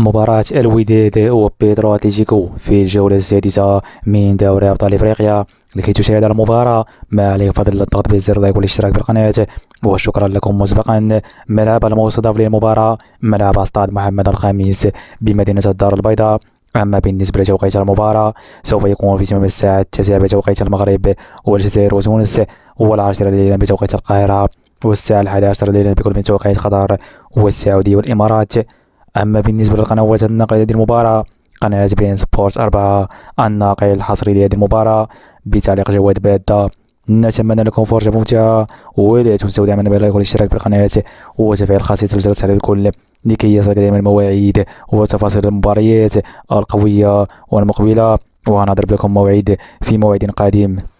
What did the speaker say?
مباراة الوداد وبيدرو اتليتيكو في الجولة السادسة من دوري أبطال إفريقيا لكي تشاهد المباراة ما عليك فضل الضغط بزر لايك والاشتراك بالقناة وشكرا لكم مسبقا ملعب المستضاف للمباراة ملعب استاد محمد الخامس بمدينة الدار البيضاء أما بالنسبة لتوقيت المباراة سوف يكون في تمام الساعة التاسعة بتوقيت المغرب والجزائر وتونس والعاشرة ليلا بتوقيت القاهرة والساعة الحادية عشر ليلا بكل من توقيت قطر والسعودية والإمارات اما بالنسبه للقنوات الناقله لهذه المباراه قناه بين سبورت 4 الناقل الحصري لهذه المباراه بتعليق جواد باده نتمنى لكم فرجه ممتعه ولا تنسوا دعمنا باللايك والاشتراك بالقناه وتفعيل خاصيه الجرس على الكل لكي يصلك دائما المواعيد وتفاصيل المباريات القويه والمقبله وهنضرب لكم موعد في موعد قادم